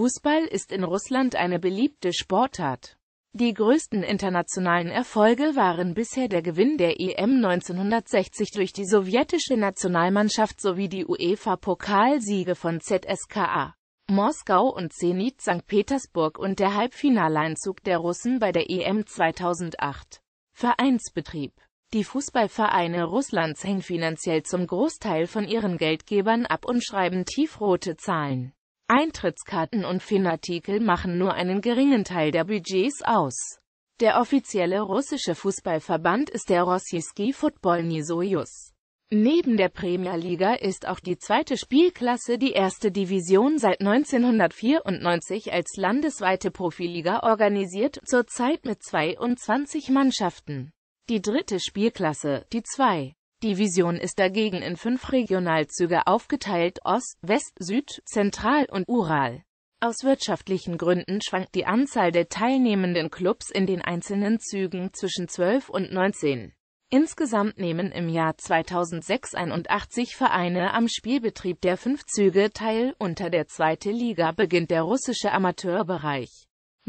Fußball ist in Russland eine beliebte Sportart. Die größten internationalen Erfolge waren bisher der Gewinn der EM 1960 durch die sowjetische Nationalmannschaft sowie die UEFA-Pokalsiege von ZSKA. Moskau und Zenit St. Petersburg und der Halbfinaleinzug der Russen bei der EM 2008. Vereinsbetrieb Die Fußballvereine Russlands hängen finanziell zum Großteil von ihren Geldgebern ab und schreiben tiefrote Zahlen. Eintrittskarten und Fanartikel machen nur einen geringen Teil der Budgets aus. Der offizielle russische Fußballverband ist der Rossiyski Futbolny Sojus. Neben der Premierliga ist auch die zweite Spielklasse die erste Division seit 1994 als landesweite Profiliga organisiert, zurzeit mit 22 Mannschaften. Die dritte Spielklasse, die 2. Die Vision ist dagegen in fünf Regionalzüge aufgeteilt Ost, West, Süd, Zentral und Ural. Aus wirtschaftlichen Gründen schwankt die Anzahl der teilnehmenden Clubs in den einzelnen Zügen zwischen 12 und 19. Insgesamt nehmen im Jahr 2006 81 Vereine am Spielbetrieb der fünf Züge teil. Unter der zweiten Liga beginnt der russische Amateurbereich.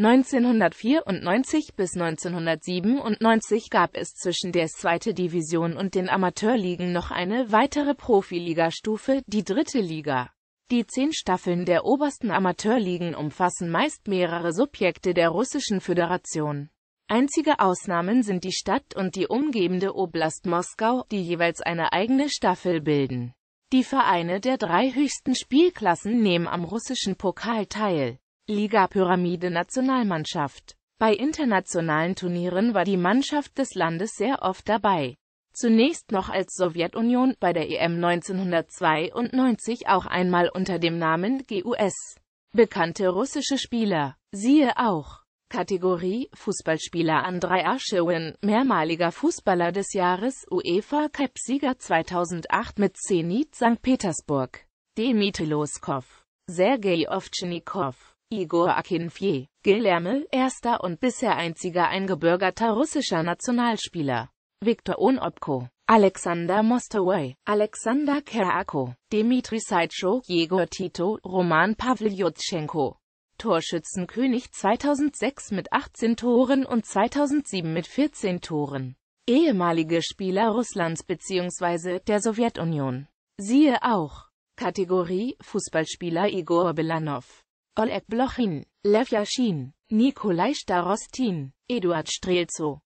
1994 bis 1997 gab es zwischen der zweiten Division und den Amateurligen noch eine weitere Profiligastufe, die dritte Liga. Die zehn Staffeln der obersten Amateurligen umfassen meist mehrere Subjekte der russischen Föderation. Einzige Ausnahmen sind die Stadt und die umgebende Oblast Moskau, die jeweils eine eigene Staffel bilden. Die Vereine der drei höchsten Spielklassen nehmen am russischen Pokal teil. Liga-Pyramide-Nationalmannschaft. Bei internationalen Turnieren war die Mannschaft des Landes sehr oft dabei. Zunächst noch als Sowjetunion, bei der EM 1992 auch einmal unter dem Namen GUS. Bekannte russische Spieler. Siehe auch. Kategorie Fußballspieler Andrei Arschewin, mehrmaliger Fußballer des Jahres, UEFA Cup-Sieger 2008 mit Zenit St. Petersburg. Dmitri Loskov. Sergei Ovchinnikov. Igor Akinfje, Gilärmel, erster und bisher einziger eingebürgerter russischer Nationalspieler. Viktor Onopko, Alexander Mostowoi, Alexander Kerako, Dmitri Saitscho, Jegor Tito, Roman Pawljutschenko. Torschützenkönig 2006 mit 18 Toren und 2007 mit 14 Toren. Ehemalige Spieler Russlands bzw. der Sowjetunion. Siehe auch Kategorie Fußballspieler Igor Belanov Oleg Blochin, Lev Yashin, Nikolai Starostin, Eduard Strelzo.